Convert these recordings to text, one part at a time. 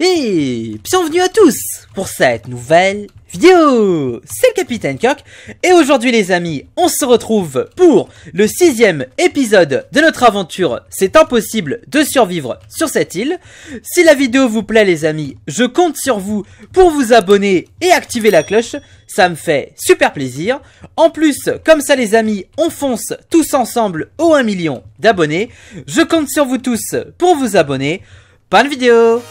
Et bienvenue à tous pour cette nouvelle vidéo C'est le Capitaine Coq et aujourd'hui les amis, on se retrouve pour le sixième épisode de notre aventure C'est impossible de survivre sur cette île. Si la vidéo vous plaît les amis, je compte sur vous pour vous abonner et activer la cloche, ça me fait super plaisir. En plus, comme ça les amis, on fonce tous ensemble au 1 million d'abonnés. Je compte sur vous tous pour vous abonner. de vidéo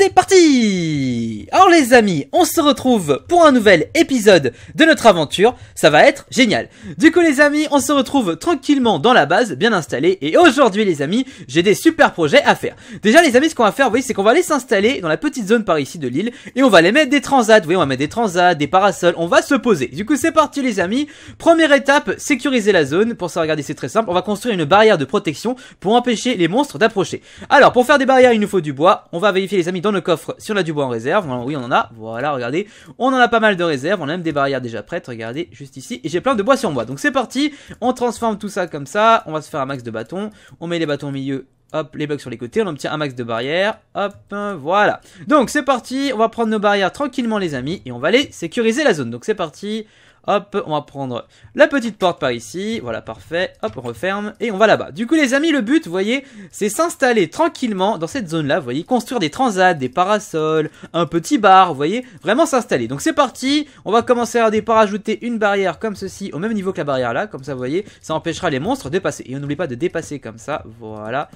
c'est parti Alors les amis, on se retrouve pour un nouvel épisode de notre aventure, ça va être génial Du coup les amis, on se retrouve tranquillement dans la base, bien installé. et aujourd'hui les amis, j'ai des super projets à faire. Déjà les amis, ce qu'on va faire, vous voyez, c'est qu'on va aller s'installer dans la petite zone par ici de l'île, et on va aller mettre des transats, vous voyez, on va mettre des transats, des parasols, on va se poser. Du coup c'est parti les amis, première étape, sécuriser la zone, pour ça regardez c'est très simple, on va construire une barrière de protection pour empêcher les monstres d'approcher. Alors pour faire des barrières il nous faut du bois, on va vérifier les amis le coffre si on a du bois en réserve. oui, on en a. Voilà, regardez. On en a pas mal de réserves. On a même des barrières déjà prêtes. Regardez, juste ici. Et j'ai plein de bois sur moi. Donc c'est parti. On transforme tout ça comme ça. On va se faire un max de bâtons. On met les bâtons au milieu Hop, les blocs sur les côtés, on obtient un max de barrières. Hop, voilà. Donc c'est parti, on va prendre nos barrières tranquillement les amis et on va aller sécuriser la zone. Donc c'est parti, Hop, on va prendre la petite porte par ici. Voilà, parfait. Hop, on referme et on va là-bas. Du coup, les amis, le but, vous voyez, c'est s'installer tranquillement dans cette zone-là. Vous voyez, construire des transats, des parasols, un petit bar, vous voyez, vraiment s'installer. Donc c'est parti, on va commencer à départ ajouter une barrière comme ceci, au même niveau que la barrière là, comme ça, vous voyez, ça empêchera les monstres de passer. Et on n'oublie pas de dépasser comme ça, voilà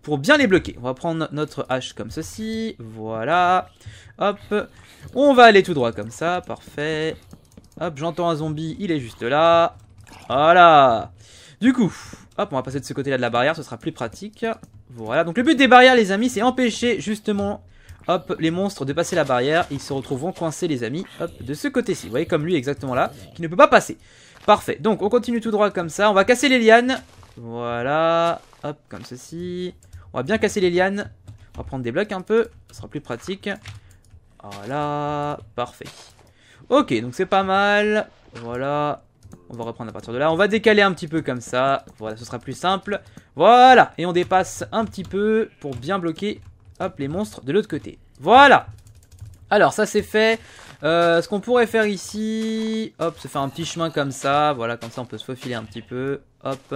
pour bien les bloquer. On va prendre notre hache comme ceci, voilà. Hop, on va aller tout droit comme ça, parfait. Hop, j'entends un zombie, il est juste là. Voilà. Du coup, hop, on va passer de ce côté-là de la barrière, ce sera plus pratique. Voilà, donc le but des barrières, les amis, c'est empêcher justement, hop, les monstres de passer la barrière. Ils se retrouveront coincés, les amis, hop, de ce côté-ci. Vous voyez, comme lui, exactement là, qui ne peut pas passer. Parfait, donc on continue tout droit comme ça. On va casser les lianes. Voilà, hop, comme ceci. On va bien casser les lianes. On va prendre des blocs un peu, ce sera plus pratique. Voilà, parfait. Ok, donc c'est pas mal. Voilà. On va reprendre à partir de là. On va décaler un petit peu comme ça. Voilà, ce sera plus simple. Voilà. Et on dépasse un petit peu pour bien bloquer hop, les monstres de l'autre côté. Voilà. Alors, ça c'est fait. Euh, ce qu'on pourrait faire ici, hop, se faire un petit chemin comme ça, voilà, comme ça on peut se faufiler un petit peu, hop.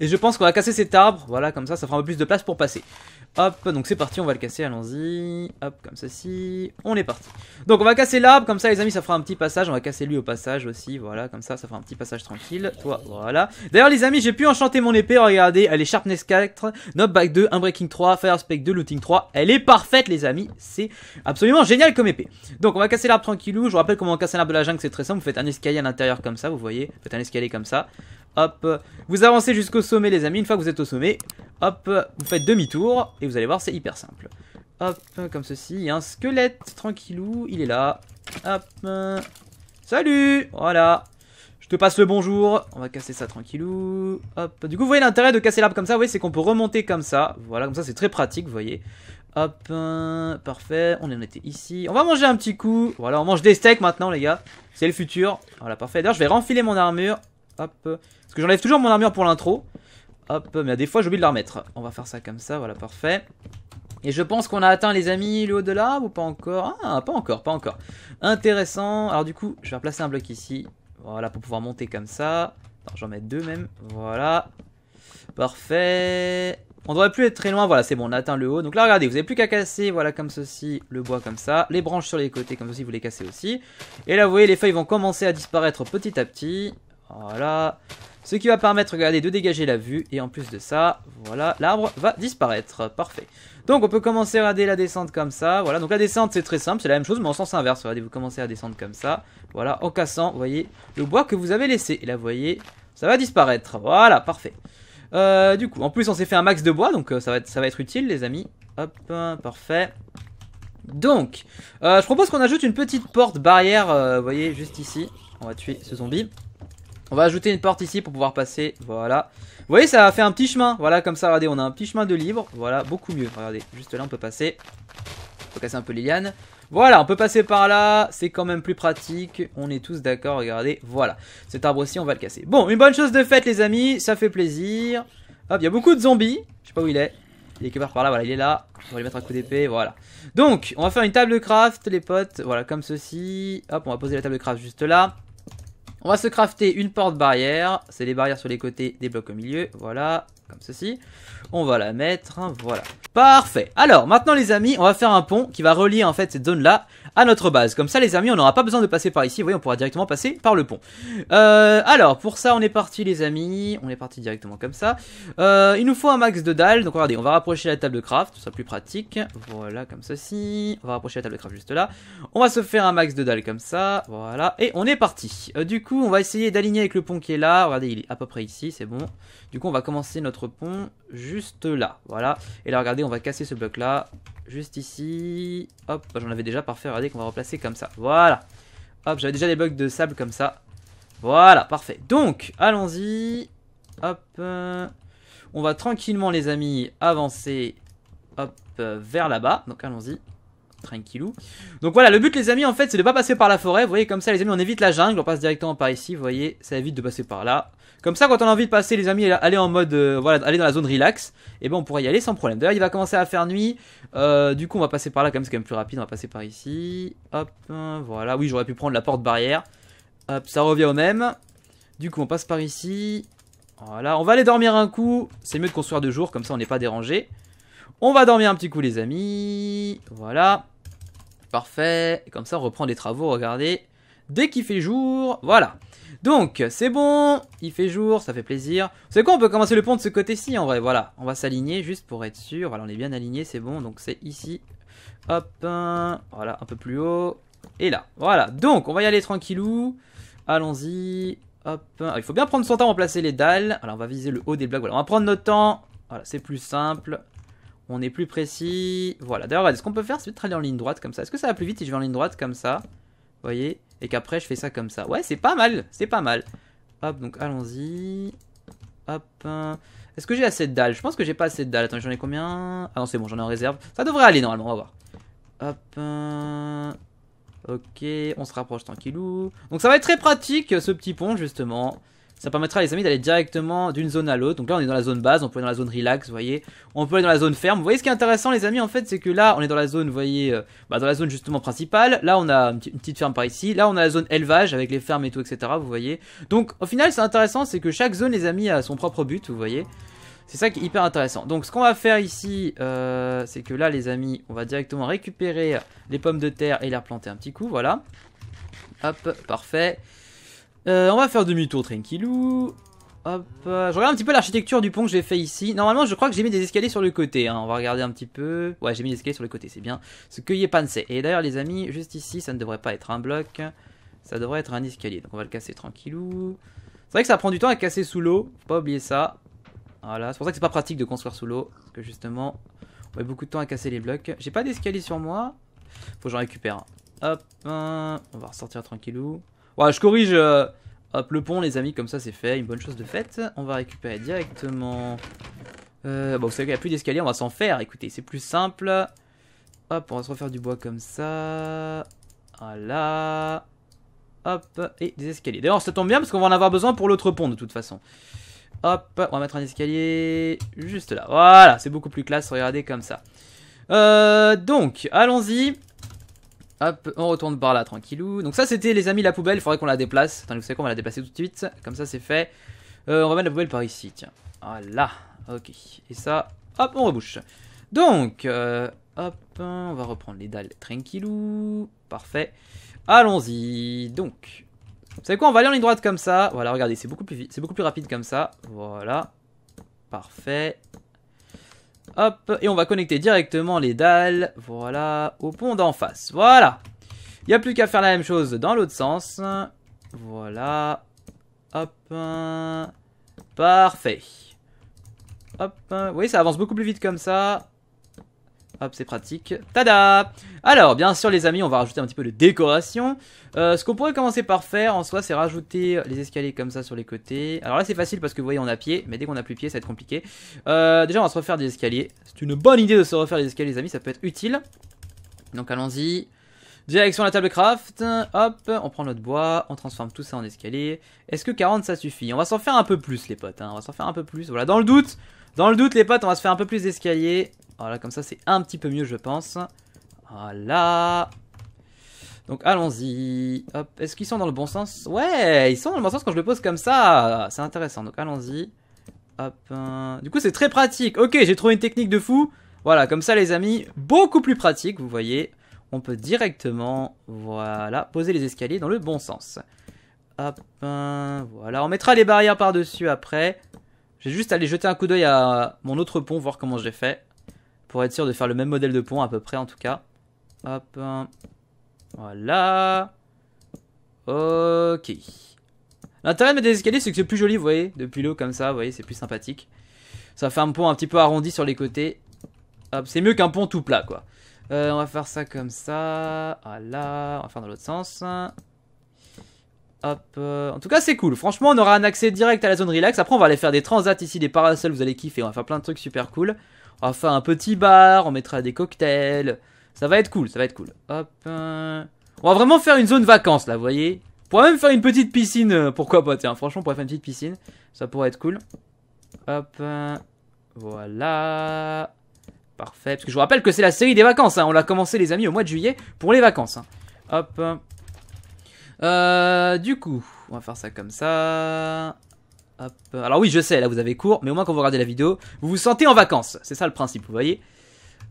Et je pense qu'on va casser cet arbre, voilà, comme ça, ça fera un peu plus de place pour passer. Hop, donc c'est parti, on va le casser, allons-y. Hop, comme ceci. On est parti. Donc on va casser l'arbre, comme ça les amis, ça fera un petit passage. On va casser lui au passage aussi, voilà, comme ça, ça fera un petit passage tranquille. Toi, voilà. D'ailleurs les amis, j'ai pu enchanter mon épée, regardez, elle est Sharpness 4, Knockback 2, Unbreaking 3, Fire Spec 2, Looting 3. Elle est parfaite les amis, c'est absolument génial comme épée. Donc on va casser l'arbre tranquillou, je vous rappelle comment on casse l'arbre de la jungle, c'est très simple. Vous faites un escalier à l'intérieur comme ça, vous voyez, vous faites un escalier comme ça. Hop, vous avancez jusqu'au sommet les amis, une fois que vous êtes au sommet, hop, vous faites demi-tour, et vous allez voir, c'est hyper simple. Hop, comme ceci, il y a un squelette, tranquillou, il est là. Hop, salut, voilà, je te passe le bonjour, on va casser ça tranquillou, hop. Du coup, vous voyez l'intérêt de casser l'arbre comme ça, vous c'est qu'on peut remonter comme ça, voilà, comme ça c'est très pratique, vous voyez. Hop, parfait, on en était ici. On va manger un petit coup. Voilà, on mange des steaks maintenant, les gars. C'est le futur. Voilà, parfait. D'ailleurs, je vais renfiler mon armure. Hop. Parce que j'enlève toujours mon armure pour l'intro. Hop, mais à des fois j'oublie de la remettre. On va faire ça comme ça, voilà, parfait. Et je pense qu'on a atteint, les amis, le haut de l'arbre ou pas encore Ah, pas encore, pas encore. Intéressant. Alors du coup, je vais replacer un bloc ici. Voilà, pour pouvoir monter comme ça. J'en mets deux même. Voilà. Parfait. On devrait plus être très loin. Voilà, c'est bon, on a atteint le haut. Donc là, regardez, vous n'avez plus qu'à casser, voilà, comme ceci, le bois comme ça. Les branches sur les côtés, comme ceci, vous les cassez aussi. Et là, vous voyez, les feuilles vont commencer à disparaître petit à petit. Voilà. Ce qui va permettre, regardez, de dégager la vue. Et en plus de ça, voilà, l'arbre va disparaître. Parfait. Donc on peut commencer à regarder la descente comme ça. Voilà, donc la descente c'est très simple, c'est la même chose mais en sens inverse. Regardez, vous commencez à descendre comme ça. Voilà, en cassant, vous voyez, le bois que vous avez laissé. Et là, vous voyez, ça va disparaître. Voilà, parfait. Euh, du coup, en plus on s'est fait un max de bois, donc euh, ça, va être, ça va être utile les amis. Hop, parfait. Donc, euh, je propose qu'on ajoute une petite porte barrière, vous voyez, juste ici. On va tuer ce zombie. On va ajouter une porte ici pour pouvoir passer. Voilà. Vous voyez, ça a fait un petit chemin. Voilà, comme ça, regardez, on a un petit chemin de libre. Voilà, beaucoup mieux. Regardez, juste là, on peut passer. On casser un peu Liliane Voilà, on peut passer par là, c'est quand même plus pratique, on est tous d'accord, regardez, voilà. Cet arbre aussi on va le casser. Bon, une bonne chose de faite, les amis, ça fait plaisir. Hop, il y a beaucoup de zombies, je sais pas où il est. Il est quelque par là, voilà, il est là. On va lui mettre un coup d'épée, voilà. Donc, on va faire une table de craft, les potes, voilà, comme ceci. Hop, on va poser la table de craft juste là. On va se crafter une porte barrière. C'est les barrières sur les côtés, des blocs au milieu. Voilà, comme ceci. On va la mettre, hein, voilà. Parfait. Alors, maintenant les amis, on va faire un pont qui va relier en fait cette zone-là à notre base. Comme ça les amis, on n'aura pas besoin de passer par ici. Vous voyez, on pourra directement passer par le pont. Euh, alors, pour ça, on est parti les amis. On est parti directement comme ça. Euh, il nous faut un max de dalles. Donc regardez, on va rapprocher la table de craft. Ce sera plus pratique. Voilà, comme ceci. On va rapprocher la table de craft juste là. On va se faire un max de dalles comme ça. Voilà. Et on est parti. Euh, du coup, on va essayer d'aligner avec le pont qui est là. Regardez, il est à peu près ici, c'est bon. Du coup, on va commencer notre pont juste là. Voilà. Et là, regardez, on va casser ce bloc là. Juste ici. Hop, j'en avais déjà parfait. Regardez qu'on va replacer comme ça. Voilà. Hop, j'avais déjà des blocs de sable comme ça. Voilà, parfait. Donc, allons-y. Hop. Euh, on va tranquillement, les amis, avancer. Hop, euh, vers là-bas. Donc, allons-y tranquillou. Donc voilà, le but les amis en fait c'est de pas passer par la forêt, vous voyez comme ça les amis on évite la jungle, on passe directement par ici, vous voyez, ça évite de passer par là. Comme ça quand on a envie de passer les amis, aller en mode, euh, voilà, aller dans la zone relax, et eh ben on pourrait y aller sans problème. D'ailleurs il va commencer à faire nuit, euh, du coup on va passer par là comme c'est quand même plus rapide, on va passer par ici, hop, voilà, oui j'aurais pu prendre la porte barrière, hop, ça revient au même. Du coup on passe par ici, voilà, on va aller dormir un coup, c'est mieux de construire deux jours, comme ça on n'est pas dérangé. On va dormir un petit coup les amis, voilà parfait. Et comme ça, on reprend des travaux, regardez. Dès qu'il fait jour, voilà. Donc, c'est bon, il fait jour, ça fait plaisir. C'est quoi, on peut commencer le pont de ce côté-ci, en vrai, voilà. On va s'aligner, juste pour être sûr. Voilà, on est bien aligné, c'est bon, donc c'est ici. Hop, voilà, un peu plus haut. Et là, voilà. Donc, on va y aller tranquillou. Allons-y. Hop. Ah, il faut bien prendre son temps pour placer les dalles. Alors, on va viser le haut des blagues. Voilà, on va prendre notre temps. Voilà, c'est plus simple. On est plus précis. Voilà. D'ailleurs, est ce qu'on peut faire, c'est peut aller en ligne droite comme ça. Est-ce que ça va plus vite si je vais en ligne droite comme ça Vous voyez Et qu'après, je fais ça comme ça. Ouais, c'est pas mal. C'est pas mal. Hop, donc allons-y. Hop. Est-ce que j'ai assez de dalles Je pense que j'ai pas assez de dalles. Attends, j'en ai combien Ah non, c'est bon, j'en ai en réserve. Ça devrait aller normalement, on va voir. Hop. Ok, on se rapproche tranquillou. Donc ça va être très pratique ce petit pont justement. Ça permettra les amis d'aller directement d'une zone à l'autre. Donc là, on est dans la zone base, on peut aller dans la zone relax, vous voyez. On peut aller dans la zone ferme. Vous voyez ce qui est intéressant, les amis, en fait, c'est que là, on est dans la zone, vous voyez, euh, bah, dans la zone justement principale. Là, on a une, petite ferme par ici. Là, on a la zone élevage avec les fermes et tout, etc. Vous voyez. Donc, au final, c'est intéressant, c'est que chaque zone, les amis, a son propre but, vous voyez. C'est ça qui est hyper intéressant. Donc ce qu'on va faire ici, euh, c'est que là les amis, on va directement récupérer les pommes de terre et les replanter un petit coup, voilà. Hop, parfait. Euh, on va faire demi-tour tranquillou. Hop, euh, je regarde un petit peu l'architecture du pont que j'ai fait ici. Normalement, je crois que j'ai mis des escaliers sur le côté. Hein. On va regarder un petit peu. Ouais, j'ai mis des escaliers sur le côté, c'est bien. Ce que y est Et d'ailleurs, les amis, juste ici, ça ne devrait pas être un bloc. Ça devrait être un escalier. Donc, on va le casser tranquillou. C'est vrai que ça prend du temps à casser sous l'eau. Faut pas oublier ça. Voilà, c'est pour ça que c'est pas pratique de construire sous l'eau. Parce que justement, on met beaucoup de temps à casser les blocs. J'ai pas d'escalier sur moi. Faut que j'en récupère un. Hop, hein. on va ressortir tranquillou. Voilà, je corrige. Euh, hop, le pont, les amis, comme ça c'est fait. Une bonne chose de faite. On va récupérer directement. Euh, bon, bah, vous savez qu'il n'y a plus d'escalier, on va s'en faire. Écoutez, c'est plus simple. Hop, on va se refaire du bois comme ça. Voilà. Hop, et des escaliers. D'ailleurs, ça tombe bien parce qu'on va en avoir besoin pour l'autre pont de toute façon. Hop, on va mettre un escalier juste là. Voilà, c'est beaucoup plus classe, regardez comme ça. Euh, donc, allons-y. Hop, on retourne par là, tranquillou. Donc ça, c'était, les amis, la poubelle. Il faudrait qu'on la déplace. Attendez, vous savez on va la déplacer tout de suite. Comme ça, c'est fait. Euh, on va mettre la poubelle par ici, tiens. Voilà, ok. Et ça, hop, on rebouche. Donc, euh, hop, on va reprendre les dalles, tranquillou. Parfait. Allons-y. Donc, vous savez quoi, on va aller en ligne droite comme ça. Voilà, regardez, c'est beaucoup, plus, c'est beaucoup plus rapide comme ça. Voilà. Parfait. Hop, et on va connecter directement les dalles, voilà, au pont d'en face. Voilà. Il n'y a plus qu'à faire la même chose dans l'autre sens. Voilà. Hop. Parfait. Hop. Vous voyez, ça avance beaucoup plus vite comme ça. Hop, c'est pratique. Tada Alors, bien sûr, les amis, on va rajouter un petit peu de décoration. Euh, ce qu'on pourrait commencer par faire, en soi, c'est rajouter les escaliers comme ça sur les côtés. Alors là, c'est facile parce que, vous voyez, on a pied. Mais dès qu'on a plus pied, ça va être compliqué. Euh, déjà, on va se refaire des escaliers. C'est une bonne idée de se refaire des escaliers, les amis. Ça peut être utile. Donc, allons-y. Direction la table craft, hop, on prend notre bois, on transforme tout ça en escalier. Est-ce que 40 ça suffit On va s'en faire un peu plus les potes, hein. on va s'en faire un peu plus. Voilà, dans le doute, dans le doute les potes, on va se faire un peu plus d'escalier. Voilà, comme ça c'est un petit peu mieux je pense. Voilà. Donc allons-y. Hop, est-ce qu'ils sont dans le bon sens Ouais, ils sont dans le bon sens quand je le pose comme ça. C'est intéressant, donc allons-y. Hop. Hein. Du coup c'est très pratique. Ok, j'ai trouvé une technique de fou. Voilà, comme ça les amis, beaucoup plus pratique, vous voyez. On peut directement, voilà, poser les escaliers dans le bon sens. Hop, hein. voilà, on mettra les barrières par-dessus après. J'ai juste aller jeter un coup d'œil à mon autre pont, voir comment j'ai fait. Pour être sûr de faire le même modèle de pont à peu près en tout cas. Hop. Voilà. Ok. L'intérêt de mettre des escaliers, c'est que c'est plus joli, vous voyez, depuis l'eau comme ça, vous voyez, c'est plus sympathique. Ça fait un pont un petit peu arrondi sur les côtés. Hop, c'est mieux qu'un pont tout plat, quoi. Euh, on va faire ça comme ça. Voilà, on va faire dans l'autre sens. Hop. Euh, en tout cas, c'est cool. Franchement, on aura un accès direct à la zone relax. Après, on va aller faire des transats ici, des parasols, vous allez kiffer. On va faire plein de trucs super cool. On va faire un petit bar, on mettra des cocktails. Ça va être cool, ça va être cool. Hop. Euh. On va vraiment faire une zone vacances là, vous voyez. On pourrait même faire une petite piscine, euh, pourquoi pas, tiens. Franchement, on pourrait faire une petite piscine. Ça pourrait être cool. Hop. Euh. Voilà. Parfait. Parce que je vous rappelle que c'est la série des vacances. Hein. On l'a commencé, les amis, au mois de juillet pour les vacances. Hein. Hop. du coup, on va faire ça comme ça. Alors oui, je sais, là vous avez cours, mais au moins quand vous regardez la vidéo, vous vous sentez en vacances. C'est ça le principe, vous voyez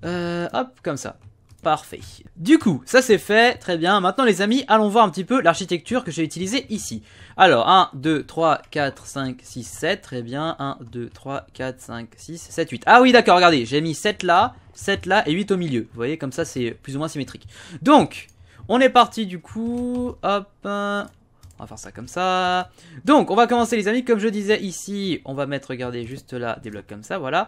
euh, Hop, comme ça. Parfait. Du coup, ça c'est fait, très bien. Maintenant les amis, allons voir un petit peu l'architecture que j'ai utilisé ici. Alors, 1, 2, 3, 4, 5, 6, 7, très bien. 1, 2, 3, 4, 5, 6, 7, 8. Ah oui, d'accord, regardez, j'ai mis 7 là, 7 là et 8 au milieu. Vous voyez, comme ça c'est plus ou moins symétrique. Donc, on est parti du coup, hop, on va faire ça comme ça. Donc, on va commencer les amis. Comme je disais ici, on va mettre, regardez, juste là, des blocs comme ça, voilà.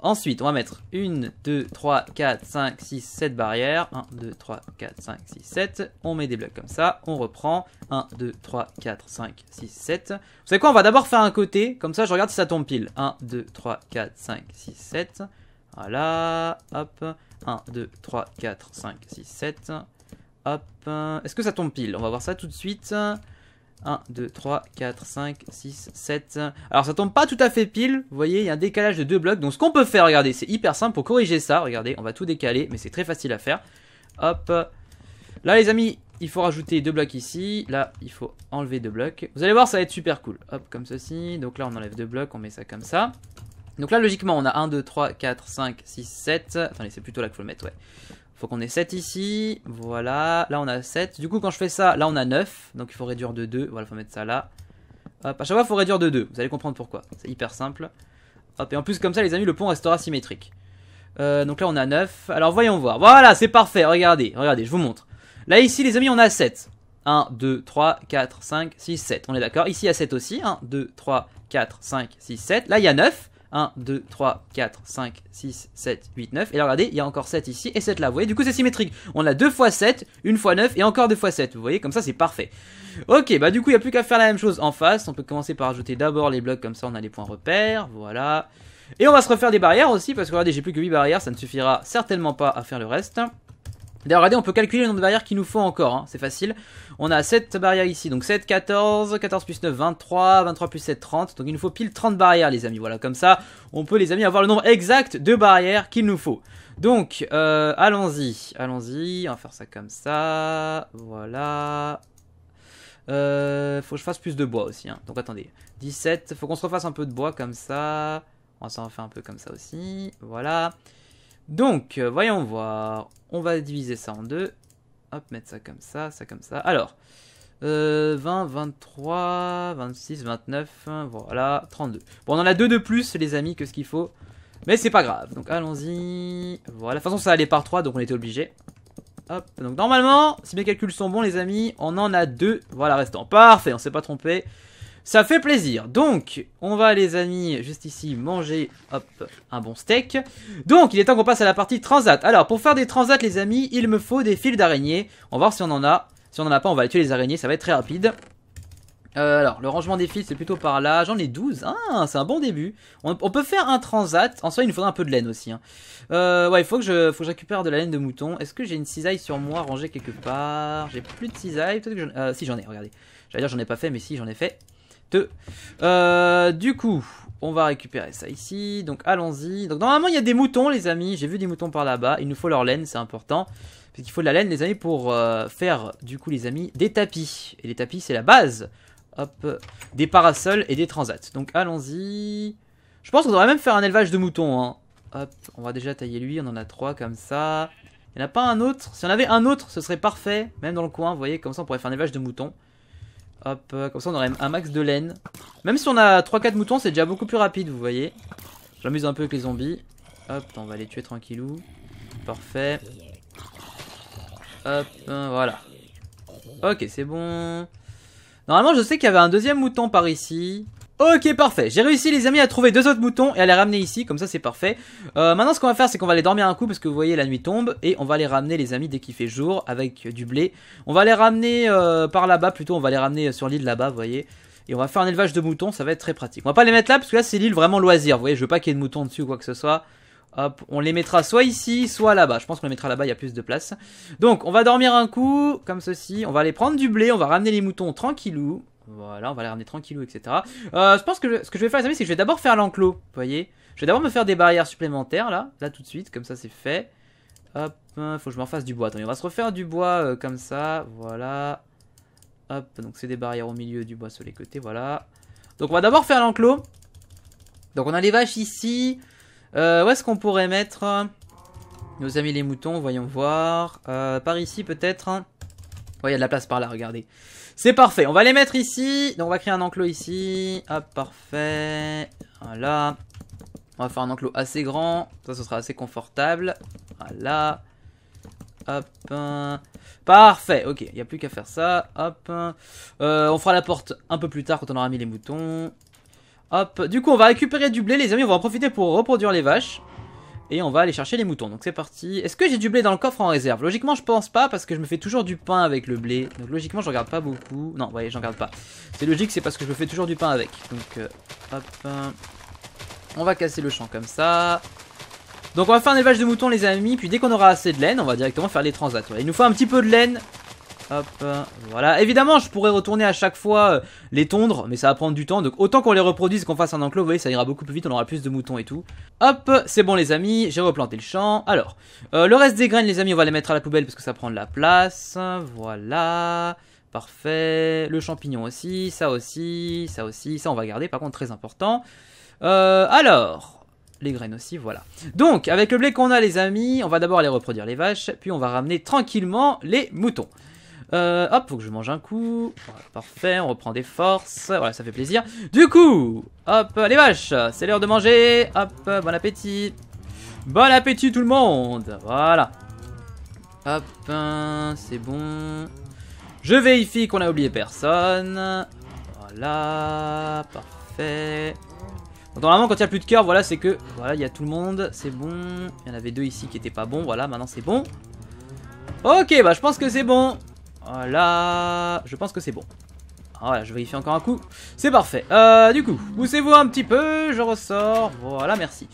Ensuite, on va mettre 1, 2, 3, 4, 5, 6, 7 barrières. 1, 2, 3, 4, 5, 6, 7. On met des blocs comme ça. On reprend. 1, 2, 3, 4, 5, 6, 7. Vous savez quoi On va d'abord faire un côté. Comme ça, je regarde si ça tombe pile. 1, 2, 3, 4, 5, 6, 7. Voilà. Hop. 1, 2, 3, 4, 5, 6, 7. Hop. Est-ce que ça tombe pile On va voir ça tout de suite. 1, 2, 3, 4, 5, 6, 7. Alors ça tombe pas tout à fait pile, vous voyez, il y a un décalage de deux blocs. Donc ce qu'on peut faire, regardez, c'est hyper simple pour corriger ça. Regardez, on va tout décaler, mais c'est très facile à faire. Hop. Là les amis, il faut rajouter deux blocs ici. Là, il faut enlever deux blocs. Vous allez voir, ça va être super cool. Hop, comme ceci. Donc là, on enlève deux blocs, on met ça comme ça. Donc là, logiquement, on a 1, 2, 3, 4, 5, 6, 7. Attendez, c'est plutôt là qu'il faut le mettre, ouais faut qu'on ait 7 ici, voilà, là on a 7. Du coup quand je fais ça, là on a 9, donc il faut réduire de 2, voilà, faut mettre ça là. Hop, à chaque fois il faut réduire de 2, vous allez comprendre pourquoi, c'est hyper simple. Hop, et en plus comme ça les amis, le pont restera symétrique. Euh, donc là on a 9, alors voyons voir, voilà, c'est parfait, regardez, regardez, je vous montre. Là ici les amis on a 7, 1, 2, 3, 4, 5, 6, 7, on est d'accord Ici il y a 7 aussi, 1, 2, 3, 4, 5, 6, 7, là il y a 9. 1, 2, 3, 4, 5, 6, 7, 8, 9. Et là, regardez, il y a encore 7 ici et 7 là. Vous voyez, du coup, c'est symétrique. On a 2 fois 7, 1 fois 9 et encore 2 fois 7. Vous voyez, comme ça, c'est parfait. Ok, bah du coup, il n'y a plus qu'à faire la même chose en face. On peut commencer par ajouter d'abord les blocs, comme ça, on a les points repères. Voilà. Et on va se refaire des barrières aussi, parce que regardez, j'ai plus que 8 barrières, ça ne suffira certainement pas à faire le reste. D'ailleurs, regardez, on peut calculer le nombre de barrières qu'il nous faut encore, hein. c'est facile. On a 7 barrières ici, donc 7, 14, 14 plus 9, 23, 23 plus 7, 30. Donc il nous faut pile 30 barrières, les amis, voilà. Comme ça, on peut, les amis, avoir le nombre exact de barrières qu'il nous faut. Donc, euh, allons-y, allons-y, on va faire ça comme ça, voilà. Euh, faut que je fasse plus de bois aussi, hein. donc attendez. 17, faut qu'on se refasse un peu de bois comme ça. On s'en fait un peu comme ça aussi, voilà. Voilà. Donc, euh, voyons voir. On va diviser ça en deux. Hop, mettre ça comme ça, ça comme ça. Alors, 20, 23, 26, 29, voilà, 32. Bon, on en a deux de plus, les amis, que ce qu'il faut. Mais c'est pas grave. Donc, allons-y. Voilà, de toute façon, ça allait par 3, donc on était obligé. Hop, donc normalement, si mes calculs sont bons, les amis, on en a deux. Voilà, restant. Parfait, on s'est pas trompé. Ça fait plaisir. Donc, on va, les amis, juste ici, manger, hop, un bon steak. Donc, il est temps qu'on passe à la partie transat. Alors, pour faire des transats, les amis, il me faut des fils d'araignées. On va voir si on en a. Si on en a pas, on va aller tuer les araignées, ça va être très rapide. Euh, alors, le rangement des fils, c'est plutôt par là. J'en ai 12. Ah, c'est un bon début. On, peut faire un transat. En soi, il nous faudra un peu de laine aussi. Hein. Euh, ouais, il faut que, je, faut que récupère de la laine de mouton. Est-ce que j'ai une cisaille sur moi rangée quelque part J'ai plus de cisaille. Peut-être que j'en... Euh, si, j'en ai, regardez. J'allais dire, j'en ai pas fait, mais si, j'en ai fait. Euh, du coup, on va récupérer ça ici. Donc allons-y. Donc normalement il y a des moutons les amis. J'ai vu des moutons par là-bas. Il nous faut leur laine, c'est important. Parce qu'il faut de la laine les amis pour euh, faire du coup les amis des tapis. Et les tapis c'est la base. Hop. Des parasols et des transats. Donc allons-y. Je pense qu'on devrait même faire un élevage de moutons. Hein. Hop. On va déjà tailler lui. On en a trois comme ça. Il n'y en a pas un autre. Si on avait un autre ce serait parfait. Même dans le coin vous voyez comme ça on pourrait faire un élevage de moutons. Hop, euh, comme ça on aurait un max de laine. Même si on a 3-4 moutons, c'est déjà beaucoup plus rapide, vous voyez. J'amuse un peu avec les zombies. Hop, on va les tuer tranquillou. Parfait. Hop, euh, voilà. Ok, c'est bon. Normalement, je sais qu'il y avait un deuxième mouton par ici. Ok, parfait. J'ai réussi, les amis, à trouver deux autres moutons et à les ramener ici. Comme ça, c'est parfait. Euh, maintenant, ce qu'on va faire, c'est qu'on va les dormir un coup parce que vous voyez, la nuit tombe. Et on va les ramener, les amis, dès qu'il fait jour avec du blé. On va les ramener euh, par là-bas plutôt. On va les ramener euh, sur l'île là-bas, vous voyez. Et on va faire un élevage de moutons, ça va être très pratique. On va pas les mettre là parce que là, c'est l'île vraiment loisir. Vous voyez, je veux pas qu'il y ait de moutons dessus ou quoi que ce soit. Hop, on les mettra soit ici, soit là-bas. Je pense qu'on les mettra là-bas, il y a plus de place. Donc, on va dormir un coup, comme ceci. On va aller prendre du blé, on va ramener les moutons tranquillou. Voilà, on va les ramener tranquillou, etc. Euh, je pense que ce que je vais faire, les amis, c'est que je vais d'abord faire l'enclos, vous voyez. Je vais d'abord me faire des barrières supplémentaires, là, là tout de suite, comme ça c'est fait. Hop, euh, faut que je m'en fasse du bois. Attendez, on va se refaire du bois euh, comme ça, voilà. Hop, donc c'est des barrières au milieu, du bois sur les côtés, voilà. Donc on va d'abord faire l'enclos. Donc on a les vaches ici. où est-ce qu'on pourrait mettre nos amis les moutons Voyons voir. par ici peut-être. Hein. Ouais, il y a de la place par là, regardez. C'est parfait. On va les mettre ici. Donc, on va créer un enclos ici. Hop, parfait. Voilà. On va faire un enclos assez grand. Ça, ce sera assez confortable. Voilà. Hop. Parfait. Ok, il n'y a plus qu'à faire ça. Hop. Euh, on fera la porte un peu plus tard quand on aura mis les moutons. Hop. Du coup, on va récupérer du blé, les amis. On va en profiter pour reproduire les vaches. Et on va aller chercher les moutons. Donc c'est parti. Est-ce que j'ai du blé dans le coffre en réserve Logiquement, je pense pas parce que je me fais toujours du pain avec le blé. Donc logiquement, je regarde pas beaucoup. Non, voyez, j'en garde pas. C'est logique, c'est parce que je me fais toujours du pain avec. Donc euh, hop. On va casser le champ comme ça. Donc on va faire un élevage de moutons les amis, puis dès qu'on aura assez de laine, on va directement faire les transats. Il nous faut un petit peu de laine Hop, voilà. Évidemment, je pourrais retourner à chaque fois euh, les tondres mais ça va prendre du temps. Donc autant qu'on les reproduise, qu'on fasse un enclos, vous voyez, ça ira beaucoup plus vite, on aura plus de moutons et tout. Hop, c'est bon les amis, j'ai replanté le champ. Alors, euh, le reste des graines, les amis, on va les mettre à la poubelle parce que ça prend de la place. Voilà. Parfait. Le champignon aussi, ça aussi, ça aussi, ça on va garder, par contre très important. Euh, alors, les graines aussi, voilà. Donc, avec le blé qu'on a, les amis, on va d'abord aller reproduire les vaches, puis on va ramener tranquillement les moutons. Euh, hop, faut que je mange un coup. parfait, on reprend des forces. Voilà, ça fait plaisir. Du coup, hop, les vaches, c'est l'heure de manger. Hop, euh, bon appétit. Bon appétit tout le monde. Voilà. Hop, euh, c'est bon. Je vérifie qu'on a oublié personne. Voilà, parfait. normalement, quand il n'y a plus de cœur, voilà, c'est que... Voilà, il y a tout le monde, c'est bon. Il y en avait deux ici qui n'étaient pas bons, voilà, maintenant c'est bon. Ok, bah je pense que c'est bon. Voilà, je pense que c'est bon. Voilà, je vérifie encore un coup. C'est parfait. Euh, du coup, poussez-vous un petit peu, je ressors. Voilà, merci.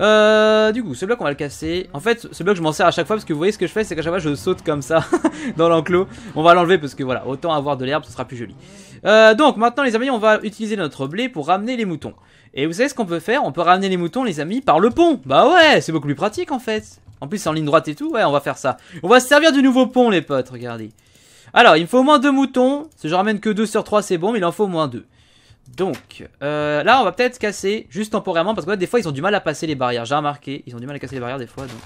Euh, du coup, ce bloc on va le casser. En fait, ce bloc je m'en sers à chaque fois parce que vous voyez ce que je fais, c'est qu'à chaque fois je saute comme ça dans l'enclos. On va l'enlever parce que voilà, autant avoir de l'herbe, ce sera plus joli. Euh, donc maintenant les amis, on va utiliser notre blé pour ramener les moutons. Et vous savez ce qu'on peut faire On peut ramener les moutons les amis par le pont. Bah ouais, c'est beaucoup plus pratique en fait. En plus c'est en ligne droite et tout, ouais on va faire ça. On va se servir du nouveau pont les potes, regardez. Alors, il me faut moins deux moutons. Si je ramène que deux sur trois, c'est bon, mais il en faut moins deux. Donc, euh, là, on va peut-être casser, juste temporairement, parce que des fois, ils ont du mal à passer les barrières. J'ai remarqué, ils ont du mal à casser les barrières des fois, donc...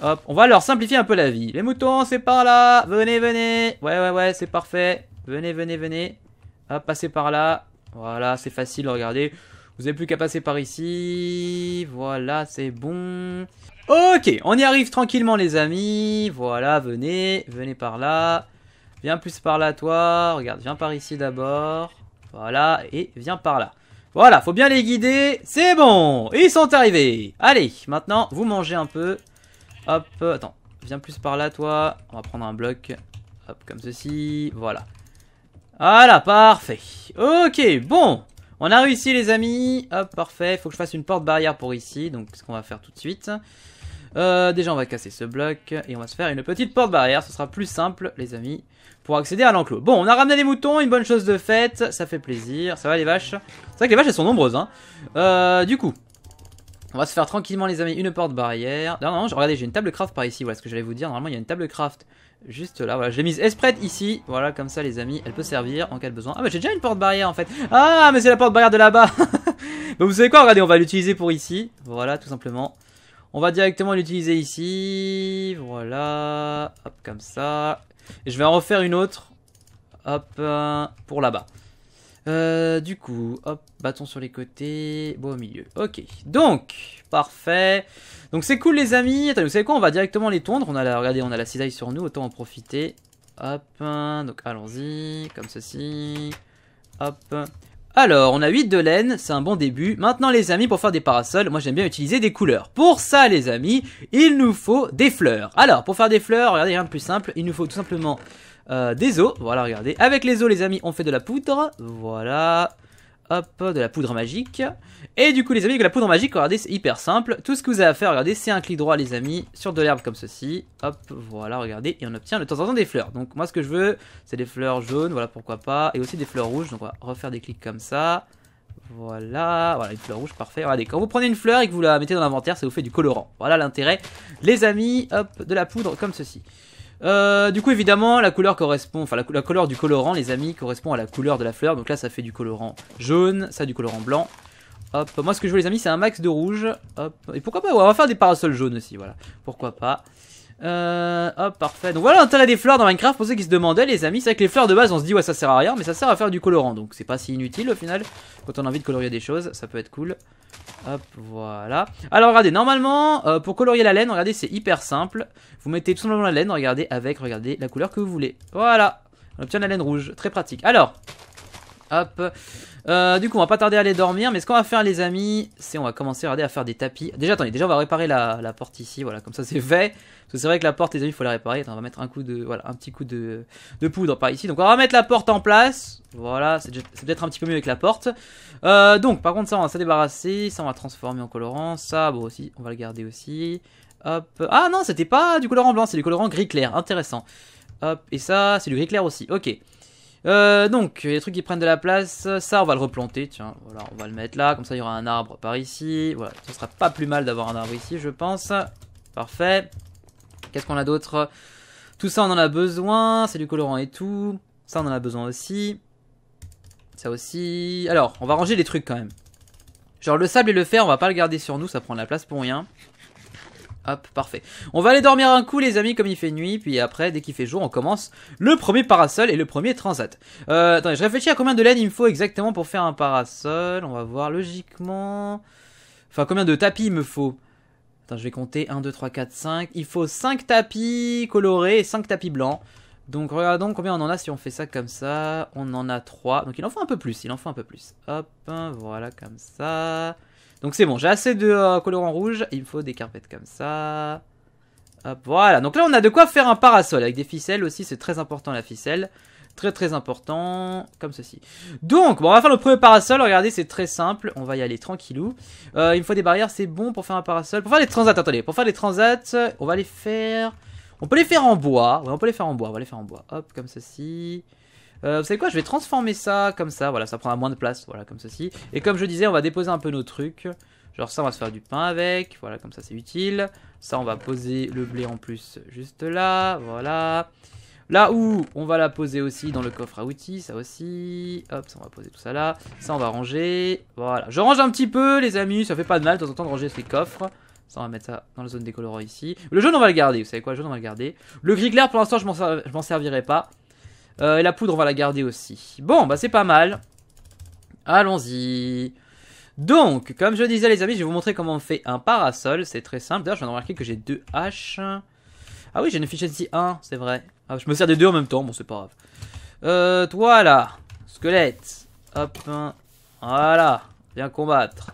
Hop, on va leur simplifier un peu la vie. Les moutons, c'est par là Venez, venez Ouais, ouais, ouais, c'est parfait. Venez, venez, venez. Hop, passez par là. Voilà, c'est facile, regardez. Vous n'avez plus qu'à passer par ici. Voilà, c'est bon. Ok, on y arrive tranquillement, les amis. Voilà, venez, venez par là. Viens plus par là, toi. Regarde, viens par ici d'abord. Voilà, et viens par là. Voilà, faut bien les guider. C'est bon, ils sont arrivés. Allez, maintenant, vous mangez un peu. Hop, euh, attends, viens plus par là, toi. On va prendre un bloc. Hop, comme ceci. Voilà. Voilà, parfait. Ok, bon. On a réussi, les amis. Hop, parfait. Faut que je fasse une porte barrière pour ici. Donc, ce qu'on va faire tout de suite. Euh, déjà, on va casser ce bloc et on va se faire une petite porte barrière. Ce sera plus simple, les amis, pour accéder à l'enclos. Bon, on a ramené les moutons, une bonne chose de faite. Ça fait plaisir. Ça va, les vaches C'est vrai que les vaches, elles sont nombreuses. Hein. Euh, du coup, on va se faire tranquillement, les amis, une porte barrière. Non, non, regardez, j'ai une table craft par ici. Voilà ce que j'allais vous dire. Normalement, il y a une table craft juste là. Voilà, je l'ai mise esprit ici. Voilà, comme ça, les amis, elle peut servir en cas de besoin. Ah, bah, j'ai déjà une porte barrière en fait. Ah, mais c'est la porte barrière de là-bas. mais bah, vous savez quoi Regardez, on va l'utiliser pour ici. Voilà, tout simplement. On va directement l'utiliser ici. Voilà. Hop, comme ça. Et je vais en refaire une autre. Hop, euh, pour là-bas. Euh, du coup, hop, bâton sur les côtés, Beau au milieu. Ok, donc, parfait. Donc c'est cool les amis. Attendez, vous savez quoi, on va directement les tondre. On a la, regardez, on a la cisaille sur nous, autant en profiter. Hop, euh, donc allons-y, comme ceci. Hop. Alors, on a 8 de laine, c'est un bon début. Maintenant les amis, pour faire des parasols, moi j'aime bien utiliser des couleurs. Pour ça les amis, il nous faut des fleurs. Alors, pour faire des fleurs, regardez, rien de plus simple, il nous faut tout simplement euh, des os. Voilà, regardez. Avec les os les amis, on fait de la poudre. Voilà. Hop, de la poudre magique. Et du coup, les amis, avec la poudre magique, regardez, c'est hyper simple. Tout ce que vous avez à faire, regardez, c'est un clic droit, les amis, sur de l'herbe comme ceci. Hop, voilà, regardez, et on obtient de temps en temps des fleurs. Donc, moi, ce que je veux, c'est des fleurs jaunes, voilà, pourquoi pas, et aussi des fleurs rouges. Donc, on va refaire des clics comme ça. Voilà, voilà une fleur rouge, parfait. Regardez, quand vous prenez une fleur et que vous la mettez dans l'inventaire, ça vous fait du colorant. Voilà l'intérêt, les amis, hop, de la poudre comme ceci. Euh, du coup, évidemment, la couleur correspond, enfin la, la, couleur du colorant, les amis, correspond à la couleur de la fleur. Donc là, ça fait du colorant jaune, ça du colorant blanc. Hop, moi ce que je veux les amis, c'est un max de rouge. Hop, et pourquoi pas, on va faire des parasols jaunes aussi, voilà. Pourquoi pas. Euh, hop, parfait. Donc voilà, a des fleurs dans Minecraft. Pour ceux qui se demandaient, les amis, c'est que les fleurs de base, on se dit, ouais, ça sert à rien, mais ça sert à faire du colorant. Donc c'est pas si inutile au final. Quand on a envie de colorier des choses, ça peut être cool. Hop, voilà. Alors regardez, normalement, euh, pour colorier la laine, regardez, c'est hyper simple. Vous mettez tout simplement la laine, regardez, avec, regardez, la couleur que vous voulez. Voilà, on obtient la laine rouge. Très pratique. Alors, hop. Euh, du coup, on va pas tarder à aller dormir, mais ce qu'on va faire, les amis, c'est on va commencer, regardez, à faire des tapis. Déjà, attendez, déjà, on va réparer la, porte ici, voilà, comme ça, c'est fait. Parce que c'est vrai que la porte, les amis, il faut la réparer. Attends, on va mettre un coup de, voilà, un petit coup de, poudre par ici. Donc, on va mettre la porte en place. Voilà, c'est peut-être un petit peu mieux avec la porte. Euh, donc, par contre, ça, on va s'en débarrasser. Ça, on va transformer en colorant. Ça, bon, aussi, on va le garder aussi. Hop. Ah non, c'était pas du colorant blanc, c'est du colorant gris clair. Intéressant. Hop, et ça, c'est du gris clair aussi. Ok. Euh, donc, les trucs qui prennent de la place, ça on va le replanter, tiens, voilà, on va le mettre là, comme ça il y aura un arbre par ici, voilà, ce sera pas plus mal d'avoir un arbre ici, je pense. Parfait. Qu'est-ce qu'on a d'autre Tout ça on en a besoin, c'est du colorant et tout, ça on en a besoin aussi. Ça aussi... Alors, on va ranger les trucs quand même. Genre le sable et le fer, on va pas le garder sur nous, ça prend de la place pour rien. Hop, parfait. On va aller dormir un coup, les amis, comme il fait nuit. Puis après, dès qu'il fait jour, on commence le premier parasol et le premier transat. Euh, attendez, je réfléchis à combien de laine il me faut exactement pour faire un parasol. On va voir logiquement. Enfin, combien de tapis il me faut Attends, je vais compter 1, 2, 3, 4, 5. Il faut 5 tapis colorés et 5 tapis blancs. Donc regardons combien on en a si on fait ça comme ça. On en a 3. Donc il en faut un peu plus, il en faut un peu plus. Hop, voilà comme ça. Donc c'est bon, j'ai assez de euh, colorants colorant rouge. Il me faut des carpettes comme ça. Hop, voilà. Donc là on a de quoi faire un parasol avec des ficelles aussi. C'est très important la ficelle. Très très important, comme ceci. Donc, bon, on va faire le premier parasol. Regardez, c'est très simple. On va y aller tranquillou. Euh, il me faut des barrières, c'est bon pour faire un parasol. Pour faire les transats, attendez. Pour faire les transats, on va les faire... On peut les faire en bois. on peut les faire en bois. On va les faire en bois. Hop, comme ceci. Euh, vous savez quoi Je vais transformer ça comme ça. Voilà, ça prendra moins de place. Voilà, comme ceci. Et comme je disais, on va déposer un peu nos trucs. Genre ça, on va se faire du pain avec. Voilà, comme ça, c'est utile. Ça, on va poser le blé en plus juste là. Voilà. Là où on va la poser aussi dans le coffre à outils, ça aussi. Hop, ça on va poser tout ça là. Ça on va ranger. Voilà. Je range un petit peu les amis, ça fait pas de mal de temps en temps de ranger ces coffres. Ça, on va mettre ça dans la zone des colorants ici. Le jaune, on va le garder. Vous savez quoi Le jaune, on va le garder. Le gris clair, pour l'instant, je m'en servirai pas. Euh, et la poudre, on va la garder aussi. Bon, bah c'est pas mal. Allons-y. Donc, comme je disais les amis, je vais vous montrer comment on fait un parasol. C'est très simple. D'ailleurs, je viens de remarquer que j'ai deux H. Ah oui, j'ai une ici un c'est vrai. Ah, je me sers des deux en même temps, bon c'est pas grave. Euh, toi là, squelette. Hop, voilà, viens combattre.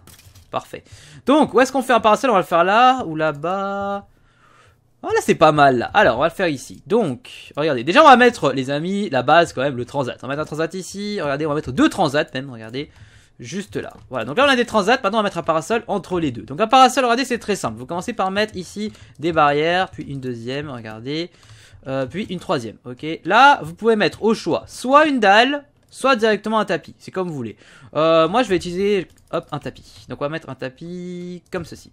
Parfait. Donc, où est-ce qu'on fait un parasol On va le faire là ou là-bas Ah, là c'est pas mal Alors on va le faire ici. Donc regardez, déjà on va mettre les amis la base quand même, le transat. On va mettre un transat ici, regardez on va mettre deux transats même, regardez, juste là. Voilà, donc là on a des transats, maintenant on va mettre un parasol entre les deux. Donc un parasol, regardez c'est très simple. Vous commencez par mettre ici des barrières, puis une deuxième, regardez, euh, puis une troisième. Ok, là vous pouvez mettre au choix soit une dalle, soit directement un tapis, c'est comme vous voulez. Euh, moi je vais utiliser hop, un tapis, donc on va mettre un tapis comme ceci,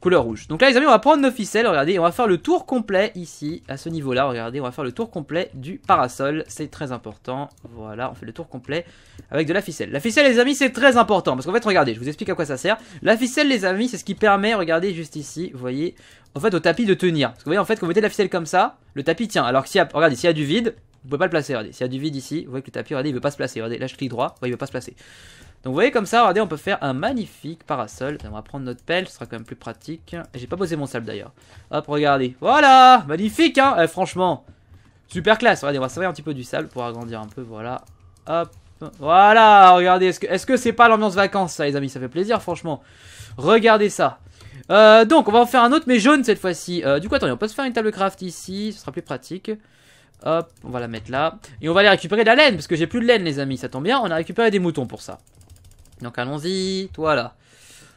couleur rouge. Donc là les amis on va prendre nos ficelles, regardez, on va faire le tour complet ici, à ce niveau là, regardez, on va faire le tour complet du parasol, c'est très important, voilà, on fait le tour complet avec de la ficelle. La ficelle les amis c'est très important, parce qu'en fait regardez, je vous explique à quoi ça sert. La ficelle les amis c'est ce qui permet, regardez juste ici, vous voyez, en fait au tapis de tenir. Parce que vous voyez en fait quand vous mettez la ficelle comme ça, le tapis tient, alors que si, regardez, s'il y a du vide, vous pouvez pas le placer, regardez. S'il y a du vide ici, vous voyez que le tapis, regardez, il veut pas se placer. Regardez, là je clique droit, il veut pas se placer. Donc vous voyez comme ça, regardez, on peut faire un magnifique parasol. On va prendre notre pelle, ce sera quand même plus pratique. J'ai pas posé mon sable d'ailleurs. Hop, regardez. Voilà Magnifique, hein eh, Franchement, super classe. Regardez, on va servir un petit peu du sable pour agrandir un peu, voilà. Hop, voilà, regardez. Est-ce que c'est -ce pas l'ambiance vacances, ça, les amis Ça fait plaisir, franchement. Regardez ça. Euh, donc, on va en faire un autre, mais jaune cette fois-ci. Euh, du coup, attendez, on peut se faire une table craft ici, ce sera plus pratique. Hop, on va la mettre là. Et on va aller récupérer de la laine, parce que j'ai plus de laine, les amis. Ça tombe bien, on a récupéré des moutons pour ça. Donc allons-y, toi là.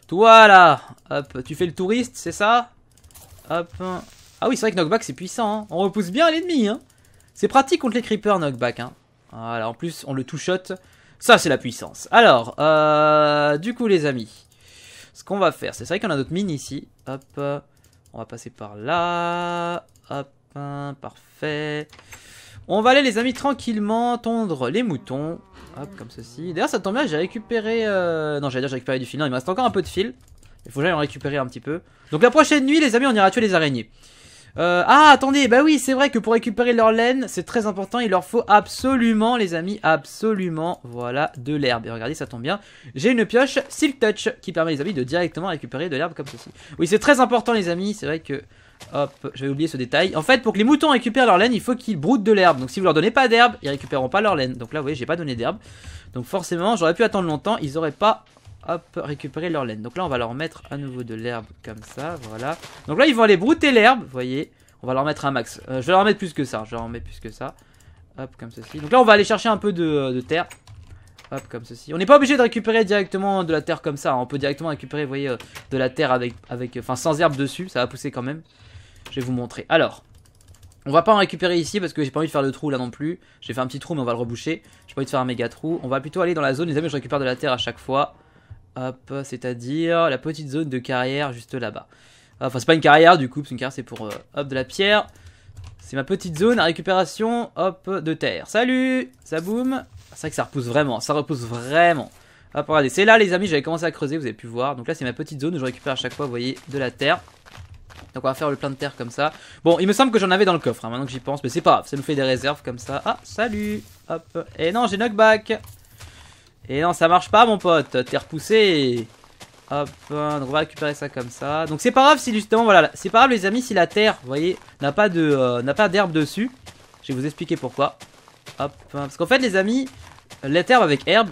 Toi là Hop, tu fais le touriste, c'est ça Hop. Ah oui, c'est vrai que knockback, c'est puissant. Hein. On repousse bien l'ennemi. Hein. C'est pratique contre les creepers, knockback. Hein. Voilà, en plus, on le touchote Ça, c'est la puissance. Alors, euh, du coup, les amis. Ce qu'on va faire, c'est vrai qu'on a notre mine ici. Hop. On va passer par là. Hop parfait. On va aller les amis tranquillement tondre les moutons. Hop, comme ceci. D'ailleurs ça tombe bien, j'ai récupéré... Euh, non, j'allais dire j'ai récupéré du fil. il me reste encore un peu de fil. Il faut que en récupérer un petit peu. Donc la prochaine nuit les amis, on ira tuer les araignées. Euh, ah attendez, bah oui c'est vrai que pour récupérer leur laine c'est très important, il leur faut absolument les amis, absolument, voilà, de l'herbe. Et regardez ça tombe bien, j'ai une pioche Silk Touch qui permet les amis de directement récupérer de l'herbe comme ceci. Oui c'est très important les amis, c'est vrai que Hop, j'avais oublié ce détail. En fait, pour que les moutons récupèrent leur laine, il faut qu'ils broutent de l'herbe. Donc si vous leur donnez pas d'herbe, ils récupéreront pas leur laine. Donc là, vous voyez, j'ai pas donné d'herbe. Donc forcément, j'aurais pu attendre longtemps, ils auraient pas hop, récupéré leur laine. Donc là, on va leur mettre à nouveau de l'herbe comme ça, voilà. Donc là, ils vont aller brouter l'herbe, vous voyez. On va leur mettre un max. Euh, je vais leur mettre plus que ça, je vais leur mettre plus que ça. Hop, comme ceci. Donc là, on va aller chercher un peu de, euh, terre. Hop, comme ceci. On n'est pas obligé de récupérer directement de la terre comme ça. Hein. On peut directement récupérer, vous voyez, euh, de la terre avec, avec, enfin, sans herbe dessus. Ça va pousser quand même. Je vais vous montrer. Alors, on va pas en récupérer ici parce que j'ai pas envie de faire le trou là non plus. J'ai fait un petit trou mais on va le reboucher. J'ai pas envie de faire un méga trou. On va plutôt aller dans la zone, les amis, je récupère de la terre à chaque fois. Hop, c'est-à-dire la petite zone de carrière juste là-bas. Enfin, c'est pas une carrière du coup, c'est une carrière c'est pour euh, hop de la pierre. C'est ma petite zone à récupération hop de terre. Salut Ça boum ah, C'est vrai que ça repousse vraiment, ça repousse vraiment. Hop, regardez, c'est là les amis, j'avais commencé à creuser, vous avez pu voir. Donc là c'est ma petite zone où je récupère à chaque fois, vous voyez, de la terre. Donc on va faire le plein de terre comme ça. Bon, il me semble que j'en avais dans le coffre, hein, maintenant que j'y pense, mais c'est pas grave, ça me fait des réserves comme ça. Ah, salut Hop, et non, j'ai knockback Et non, ça marche pas, mon pote, Terre repoussé Hop, donc on va récupérer ça comme ça. Donc c'est pas grave si justement, voilà, c'est pas grave les amis si la terre, vous voyez, n'a pas de, euh, n'a pas d'herbe dessus. Je vais vous expliquer pourquoi. Hop, hein, parce qu'en fait les amis, la terre avec herbe,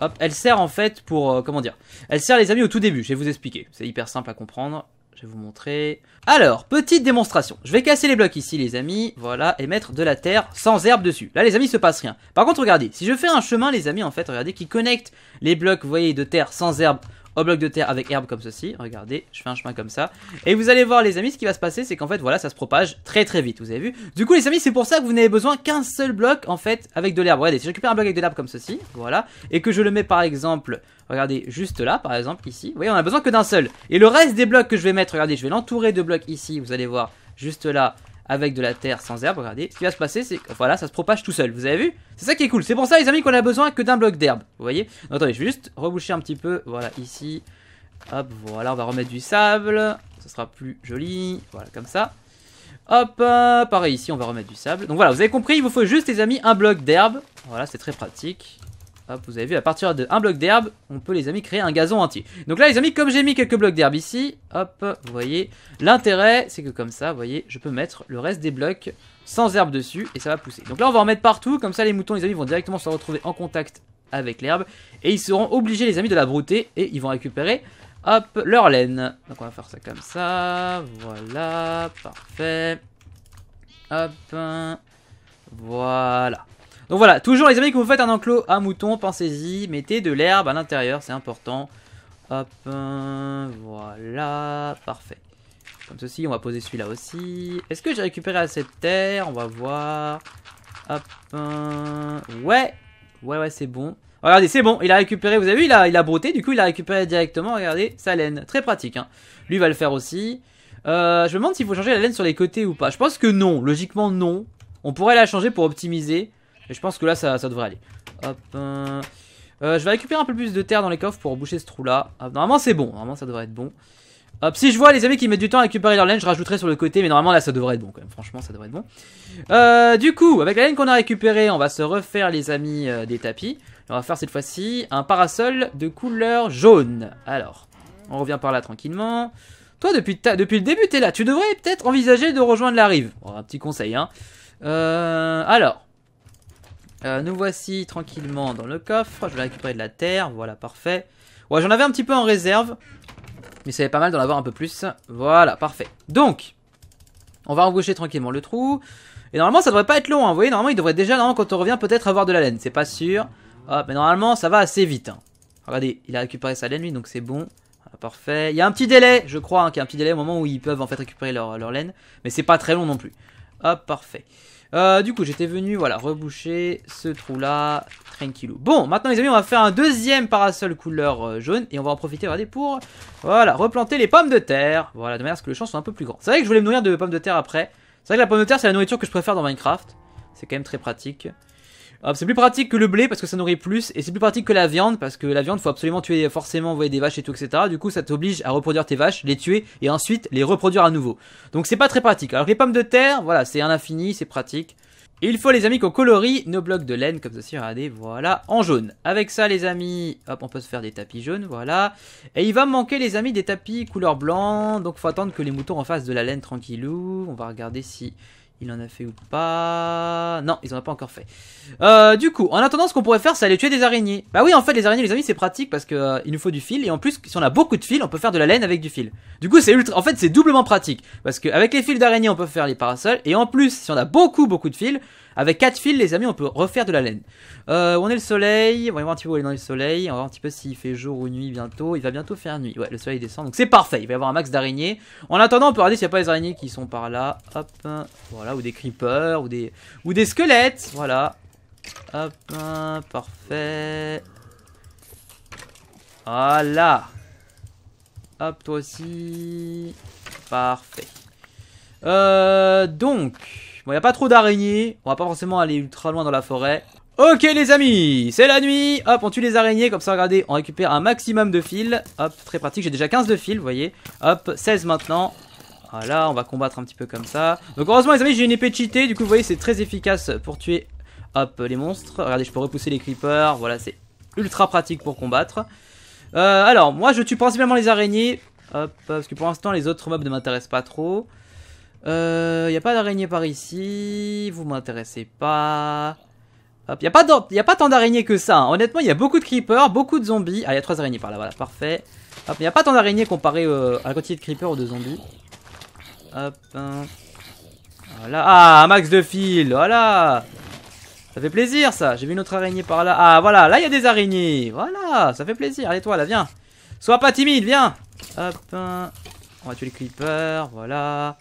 hop, elle sert en fait pour, euh, comment dire, elle sert les amis au tout début, je vais vous expliquer. C'est hyper simple à comprendre. Je vais vous montrer. Alors, petite démonstration. Je vais casser les blocs ici, les amis. Voilà, et mettre de la terre sans herbe dessus. Là, les amis, il se passe rien. Par contre, regardez, si je fais un chemin, les amis, en fait, regardez, qui connecte les blocs, vous voyez, de terre sans herbe au bloc de terre avec herbe comme ceci. Regardez, je fais un chemin comme ça. Et vous allez voir les amis, ce qui va se passer, c'est qu'en fait, voilà, ça se propage très très vite, vous avez vu. Du coup les amis, c'est pour ça que vous n'avez besoin qu'un seul bloc en fait avec de l'herbe. Regardez, si je un bloc avec de l'herbe comme ceci, voilà, et que je le mets par exemple, regardez, juste là par exemple, ici. Vous voyez, on a besoin que d'un seul. Et le reste des blocs que je vais mettre, regardez, je vais l'entourer de blocs ici, vous allez voir, juste là, avec de la terre sans herbe, regardez. Ce qui va se passer, c'est que voilà, ça se propage tout seul, vous avez vu C'est ça qui est cool, c'est pour ça les amis qu'on a besoin que d'un bloc d'herbe, vous voyez Attendez, je vais juste reboucher un petit peu, voilà, ici. Hop, voilà, on va remettre du sable, ce sera plus joli, voilà, comme ça. Hop, euh, pareil ici, on va remettre du sable. Donc voilà, vous avez compris, il vous faut juste, les amis, un bloc d'herbe. Voilà, c'est très pratique vous avez vu, à partir d'un bloc d'herbe, on peut, les amis, créer un gazon entier. Donc là, les amis, comme j'ai mis quelques blocs d'herbe ici, hop, vous voyez, l'intérêt, c'est que comme ça, vous voyez, je peux mettre le reste des blocs sans herbe dessus et ça va pousser. Donc là, on va en mettre partout, comme ça, les moutons, les amis, vont directement se retrouver en contact avec l'herbe et ils seront obligés, les amis, de la brouter et ils vont récupérer, hop, leur laine. Donc on va faire ça comme ça, voilà, parfait, hop, voilà. Donc voilà, toujours les amis, que vous faites un enclos à mouton, pensez-y, mettez de l'herbe à l'intérieur, c'est important. Hop, euh, voilà, parfait. Comme ceci, on va poser celui-là aussi. Est-ce que j'ai récupéré assez de terre On va voir. Hop, euh, ouais, ouais, ouais, c'est bon. Regardez, c'est bon, il a récupéré, vous avez vu, il a, il du coup il a récupéré directement, regardez, sa laine. Très pratique, hein. Lui va le faire aussi. Euh, je me demande s'il faut changer la laine sur les côtés ou pas. Je pense que non, logiquement non. On pourrait la changer pour optimiser. Et je pense que là, ça, devrait aller. Hop. Euh, euh, je vais récupérer un peu plus de terre dans les coffres pour boucher ce trou-là. Ah, normalement, c'est bon. Normalement, ça devrait être bon. Hop, si je vois les amis qui mettent du temps à récupérer leur laine, je rajouterai sur le côté, mais normalement là ça devrait être bon quand même, franchement ça devrait être bon. Euh, du coup, avec la laine qu'on a récupérée, on va se refaire les amis des tapis. on va faire cette fois-ci un parasol de couleur jaune. Alors, on revient par là tranquillement. Toi depuis, le début t'es là, tu devrais peut-être envisager de rejoindre la rive. un petit conseil hein. alors, euh, nous voici tranquillement dans le coffre. Je vais récupérer de la terre. Voilà, parfait. Ouais, j'en avais un petit peu en réserve. Mais ça avait pas mal d'en avoir un peu plus. Voilà, parfait. Donc, on va embaucher tranquillement le trou. Et normalement, ça devrait pas être long. Hein. Vous voyez, normalement, il devrait déjà, quand on revient, peut-être avoir de la laine. C'est pas sûr. Hop, mais normalement, ça va assez vite. Hein. Regardez, il a récupéré sa laine, lui, donc c'est bon. Ah, parfait. Il y a un petit délai, je crois, hein, qu'il un petit délai au moment où ils peuvent, en fait, récupérer leur, leur laine. Mais c'est pas très long non plus. Hop, parfait. Euh, du coup, j'étais venu, voilà, reboucher ce trou-là, tranquillou. Bon, maintenant, les amis, on va faire un deuxième parasol couleur euh, jaune, et on va en profiter, pour, voilà, replanter les pommes de terre. Voilà, de manière à ce que le champ soit un peu plus grand. C'est vrai que je voulais me nourrir de pommes de terre après. C'est vrai que la pomme de terre, c'est la nourriture que je préfère dans Minecraft. C'est quand même très pratique. C'est plus pratique que le blé parce que ça nourrit plus, et c'est plus pratique que la viande parce que la viande faut absolument tuer forcément envoyer des vaches et tout etc. Du coup ça t'oblige à reproduire tes vaches, les tuer et ensuite les reproduire à nouveau. Donc c'est pas très pratique. Alors les pommes de terre, voilà c'est un infini, c'est pratique. il faut les amis qu'on colorie nos blocs de laine comme ceci, regardez, voilà, en jaune. Avec ça les amis, hop, on peut se faire des tapis jaunes, voilà. Et il va manquer les amis des tapis couleur blanc, donc faut attendre que les moutons en fassent de la laine tranquillou. On va regarder si il en a fait ou pas Non, ils en ont pas encore fait. Euh, du coup, en attendant, ce qu'on pourrait faire, c'est aller tuer des araignées. Bah oui, en fait, les araignées, les amis, c'est pratique parce que euh, il nous faut du fil et en plus, si on a beaucoup de fil, on peut faire de la laine avec du fil. Du coup, c'est ultra. En fait, c'est doublement pratique parce qu'avec les fils d'araignée, on peut faire les parasols et en plus, si on a beaucoup, beaucoup de fil, avec 4 fils, les amis, on peut refaire de la laine. Euh, on est le soleil. On va voir un petit peu où est le soleil. On va voir un petit peu s'il fait jour ou nuit bientôt. Il va bientôt faire nuit. Ouais, le soleil descend. Donc c'est parfait. Il va y avoir un max d'araignées. En attendant, on peut regarder s'il n'y a pas des araignées qui sont par là. Hop. Voilà. Ou des creepers. Ou des, ou des squelettes. Voilà. Hop. Parfait. Voilà. Hop, toi aussi. Parfait. Euh, donc, Bon, il a pas trop d'araignées. On va pas forcément aller ultra loin dans la forêt. Ok les amis, c'est la nuit Hop, on tue les araignées, comme ça, regardez, on récupère un maximum de fils. Hop, très pratique, j'ai déjà 15 de fils, vous voyez. Hop, 16 maintenant. Voilà, on va combattre un petit peu comme ça. Donc heureusement les amis, j'ai une épée cheatée, du coup vous voyez, c'est très efficace pour tuer, hop, les monstres. Regardez, je peux repousser les creepers, voilà, c'est ultra pratique pour combattre. Euh, alors, moi je tue principalement les araignées, hop, parce que pour l'instant les autres mobs ne m'intéressent pas trop. Il euh, a pas d'araignée par ici. Vous m'intéressez pas. Hop, il n'y a, a, pas tant d'araignées que ça. Hein. Honnêtement, il y a beaucoup de creepers, beaucoup de zombies. Ah, il y a trois araignées par là, voilà, parfait. Hop, il a pas tant d'araignées comparé euh, à la quantité de creepers ou de zombies. Hop, hein. Voilà. Ah, max de fil, voilà. Ça fait plaisir, ça. J'ai vu une autre araignée par là. Ah, voilà, là, il y a des araignées. Voilà, ça fait plaisir. Allez, toi, là, viens. Sois pas timide, viens. Hop, hein. on va tuer les creepers, voilà.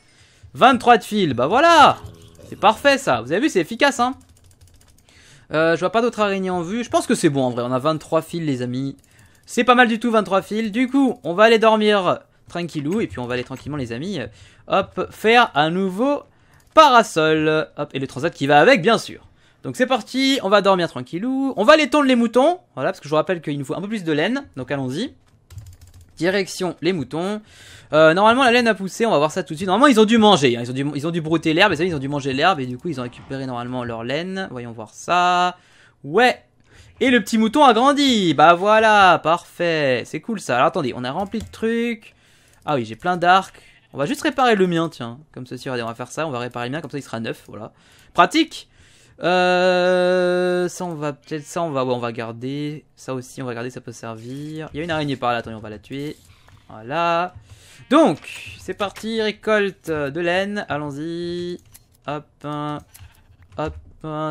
23 de fil, bah voilà C'est parfait ça, vous avez vu c'est efficace hein euh, Je vois pas d'autres araignées en vue, je pense que c'est bon en vrai, on a 23 fils les amis. C'est pas mal du tout 23 fils, du coup on va aller dormir tranquillou et puis on va aller tranquillement les amis. Hop, faire un nouveau parasol. Hop, et le transat qui va avec bien sûr. Donc c'est parti, on va dormir tranquillou. On va aller tondre les moutons, voilà parce que je vous rappelle qu'il nous faut un peu plus de laine, donc allons-y. Direction les moutons. Euh, normalement, la laine a poussé, on va voir ça tout de suite. Normalement, ils ont dû manger, hein. ils, ont dû, ils ont dû brouter l'herbe, ça, ils ont dû manger l'herbe, et du coup, ils ont récupéré normalement leur laine. Voyons voir ça. Ouais Et le petit mouton a grandi Bah voilà, parfait C'est cool ça. Alors attendez, on a rempli de trucs. Ah oui, j'ai plein d'arcs. On va juste réparer le mien, tiens. Comme ceci, regardez, on va faire ça, on va réparer le mien, comme ça il sera neuf, voilà. Pratique euh, ça on va peut-être ça on va ouais, on va garder ça aussi on va garder ça peut servir. Il y a une araignée par là, attendez on va la tuer. Voilà. Donc c'est parti récolte de laine, allons-y. Hop hop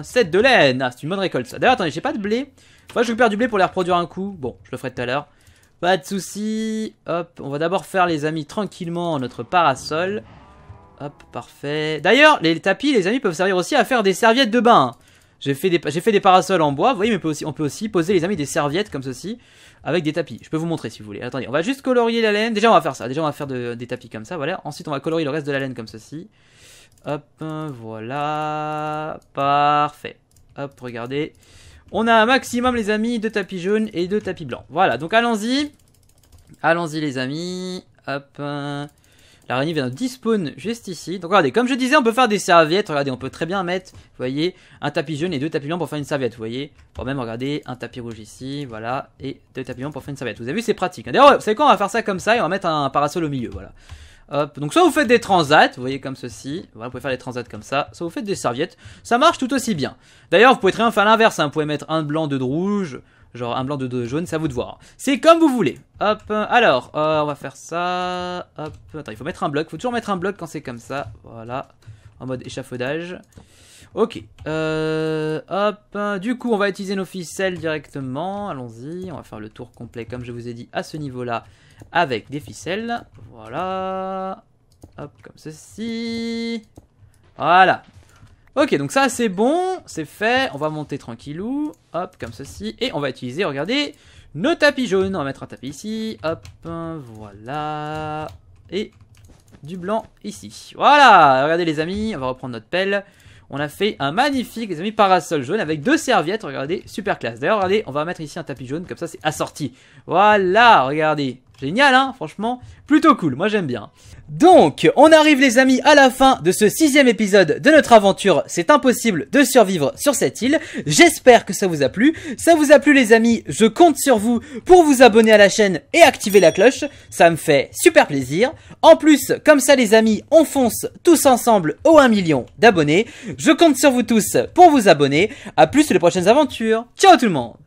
7 de laine. Ah c'est une bonne récolte ça. D'ailleurs attendez j'ai pas de blé. Enfin je récupère du blé pour les reproduire un coup. Bon je le ferai tout à l'heure. Pas de souci. Hop on va d'abord faire les amis tranquillement notre parasol. Hop, parfait. D'ailleurs, les tapis, les amis, peuvent servir aussi à faire des serviettes de bain. J'ai fait, des, fait des parasols en bois, vous voyez, mais on peut, aussi, on peut aussi poser, les amis, des serviettes comme ceci, avec des tapis. Je peux vous montrer si vous voulez. Attendez, on va juste colorier la laine. Déjà, on va faire ça. Déjà, on va faire des tapis comme ça, voilà. Ensuite, on va colorier le reste de la laine comme ceci. Hop, voilà. Parfait. Hop, regardez. On a un maximum, les amis, de tapis jaunes et de tapis blancs. Voilà, donc allons-y. Allons-y, les amis. Hop. L'araignée vient de dispawn juste ici. Donc regardez, comme je disais, on peut faire des serviettes. Regardez, on peut très bien mettre, vous voyez, un tapis jaune et deux tapis blancs pour faire une serviette. Vous voyez, on même regarder, un tapis rouge ici, voilà, et deux tapis blancs pour faire une serviette. Vous avez vu, c'est pratique. D'ailleurs, vous savez quoi, on va faire ça comme ça et on va mettre un parasol au milieu, voilà. Hop. Donc soit vous faites des transats, vous voyez comme ceci, voilà, vous pouvez faire des transats comme ça, soit vous faites des serviettes, ça marche tout aussi bien. D'ailleurs, vous pouvez très bien faire l'inverse, hein. vous pouvez mettre un blanc, deux de rouge, Genre un blanc, deux, deux jaunes, ça vous de voir. C'est comme vous voulez. Hop, alors, euh, on va faire ça. Hop, attends, il faut mettre un bloc. faut toujours mettre un bloc quand c'est comme ça. Voilà, en mode échafaudage. Ok, euh, hop, du coup on va utiliser nos ficelles directement, allons-y, on va faire le tour complet comme je vous ai dit à ce niveau-là avec des ficelles, voilà, hop, comme ceci, voilà, Ok, donc ça c'est bon, c'est fait. On va monter tranquillou, hop, comme ceci. Et on va utiliser, regardez, nos tapis jaunes. On va mettre un tapis ici, hop, voilà. Et du blanc ici. Voilà, regardez les amis, on va reprendre notre pelle. On a fait un magnifique, les amis, parasol jaune avec deux serviettes, regardez, super classe. D'ailleurs, regardez, on va mettre ici un tapis jaune, comme ça c'est assorti. Voilà, regardez, Génial, hein, franchement, plutôt cool, moi j'aime bien. Donc, on arrive les amis à la fin de ce sixième épisode de notre aventure. C'est impossible de survivre sur cette île. J'espère que ça vous a plu. Ça vous a plu les amis, je compte sur vous pour vous abonner à la chaîne et activer la cloche. Ça me fait super plaisir. En plus, comme ça les amis, on fonce tous ensemble au 1 million d'abonnés. Je compte sur vous tous pour vous abonner. À plus les prochaines aventures. Ciao tout le monde